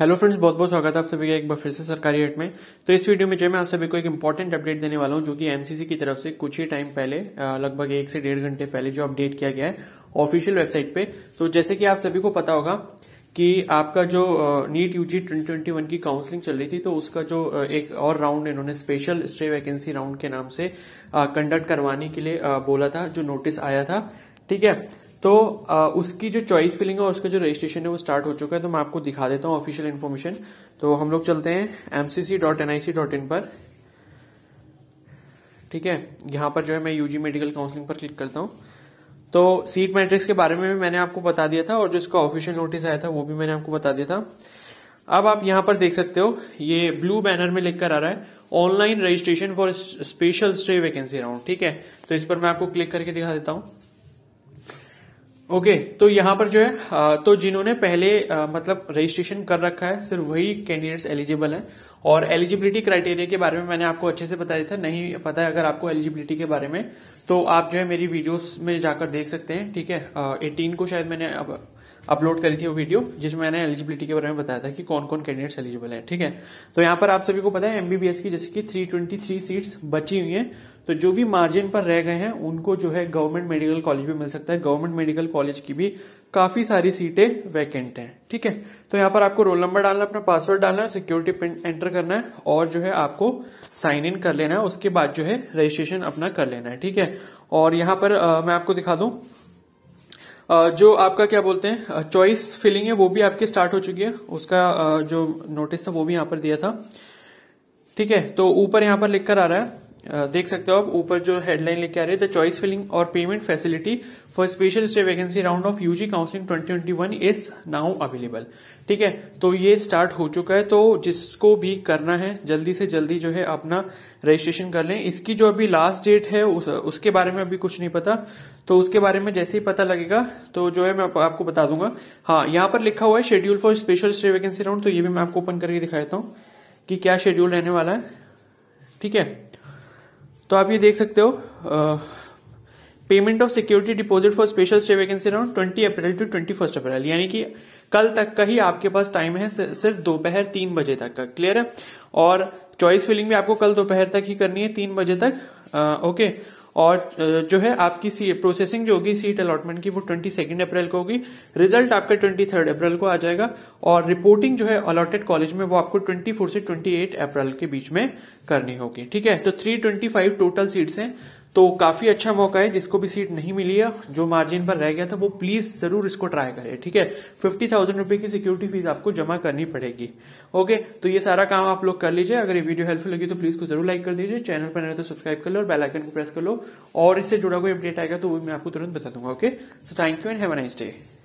hello friends बहुत बहुत स्वागत है आप सभी का एक बार फिर से सरकारी हेट में तो इस वीडियो में जो मैं आप सभी को एक इम्पॉर्टेंट अपडेट देने वाला हूं जो कि एमसीसी की तरफ से कुछ ही टाइम पहले लगभग एक से डेढ़ घंटे पहले जो अपडेट किया गया है ऑफिशियल वेबसाइट पे तो जैसे कि आप सभी को पता होगा कि आपका जो नीट यूजी ट्वेंटी की काउंसलिंग चल रही थी तो उसका जो एक और राउंड इन्होंने स्पेशल स्टे वैकेंसी राउंड के नाम से कंडक्ट करवाने के लिए बोला था जो नोटिस आया था ठीक है तो आ, उसकी जो चॉइस फिलिंग है उसका जो रजिस्ट्रेशन है वो स्टार्ट हो चुका है तो मैं आपको दिखा देता हूँ ऑफिशियल इन्फॉर्मेशन तो हम लोग चलते हैं इन पर ठीक है यहाँ पर जो है मैं यूजी मेडिकल काउंसलिंग पर क्लिक करता हूँ तो सीट मैट्रिक्स के बारे में भी मैंने आपको बता दिया था और जो इसका ऑफिशियल नोटिस आया था वो भी मैंने आपको बता दिया था अब आप यहाँ पर देख सकते हो ये ब्लू बैनर में लिखकर आ रहा है online registration for special stay vacancy round ठीक है तो इस पर मैं आपको क्लिक करके दिखा देता हूँ ओके okay, तो यहाँ पर जो है तो जिन्होंने पहले मतलब रजिस्ट्रेशन कर रखा है सिर्फ वही कैंडिडेट्स एलिजिबल हैं और एलिजिबिलिटी क्राइटेरिया के बारे में मैंने आपको अच्छे से बताया था नहीं पता है अगर आपको एलिजिबिलिटी के बारे में तो आप जो है मेरी वीडियोस में जाकर देख सकते हैं ठीक है एटीन को शायद मैंने अब अपलोड करी थी वो वीडियो जिसमें मैंने एलिजिबिलिटी के बारे में बताया था कि कौन कौन कैंडिडेट्स एलिजिबल है ठीक है तो यहाँ पर आप सभी को पता है एमबीबीएस की जैसे कि 323 सीट्स बची हुई हैं तो जो भी मार्जिन पर रह गए हैं उनको जो है गवर्नमेंट मेडिकल कॉलेज भी मिल सकता है गवर्नमेंट मेडिकल कॉलेज की भी काफी सारी सीटें वैकेंट हैं ठीक है तो यहाँ पर आपको रोल नंबर डालना अपना पासवर्ड डालना है सिक्योरिटी पिन एंटर करना है और जो है आपको साइन इन कर लेना है उसके बाद जो है रजिस्ट्रेशन अपना कर लेना है ठीक है और यहाँ पर आ, मैं आपको दिखा दूं जो आपका क्या बोलते हैं चॉइस फिलिंग है वो भी आपकी स्टार्ट हो चुकी है उसका जो नोटिस था वो भी यहां पर दिया था ठीक है तो ऊपर यहां पर लिखकर आ रहा है देख सकते हो आप ऊपर जो हेडलाइन लेके आ रहे हैं द चॉइस फिलिंग और payment facility for special stay vacancy round of UG counselling 2021 is now available ठीक है तो ये स्टार्ट हो चुका है तो जिसको भी करना है जल्दी से जल्दी जो है अपना रजिस्ट्रेशन कर लें इसकी जो अभी लास्ट डेट है उस, उसके बारे में अभी कुछ नहीं पता तो उसके बारे में जैसे ही पता लगेगा तो जो है मैं आपको बता दूंगा हाँ यहाँ पर लिखा हुआ है schedule for special stay vacancy round तो ये भी मैं आपको ओपन करके दिखा देता हूँ कि क्या शेड्यूल रहने वाला है ठीक है तो आप ये देख सकते हो payment of security deposit for special stay vacancy around twenty April to twenty first April यानी कि कल तक का ही आपके पास टाइम है सिर्फ दोपहर तीन बजे तक का क्लियर है और चॉइस फिलिंग भी आपको कल दोपहर तक ही करनी है तीन बजे तक आ, ओके और जो है आपकी सी प्रोसेसिंग जो होगी सीट अलॉटमेंट की वो ट्वेंटी सेकेंड अप्रैल को होगी रिजल्ट आपका ट्वेंटी थर्ड अप्रैल को आ जाएगा और रिपोर्टिंग जो है अलॉटेड कॉलेज में वो आपको ट्वेंटी फोर से ट्वेंटी एट अप्रैल के बीच में करनी होगी ठीक है तो three twenty five total seats हैं तो काफी अच्छा मौका है जिसको भी सीट नहीं मिली है जो मार्जिन पर रह गया था वो प्लीज जरूर इसको ट्राई करें ठीक है फिफ्टी थाउजेंड रुपए की सिक्योरिटी फीस आपको जमा करनी पड़ेगी ओके तो ये सारा काम आप लोग कर लीजिए अगर ये वीडियो हेल्पफुल लगी तो प्लीज को जरूर लाइक कर दीजिए चैनल पर नहीं तो सब्सक्राइब कर लो और बेलाइकन को प्रेस कर लो और इससे जुड़ा कोई अपडेट आएगा तो वो मैं आपको तुरंत बता दूंगा okay so thank you and have nice day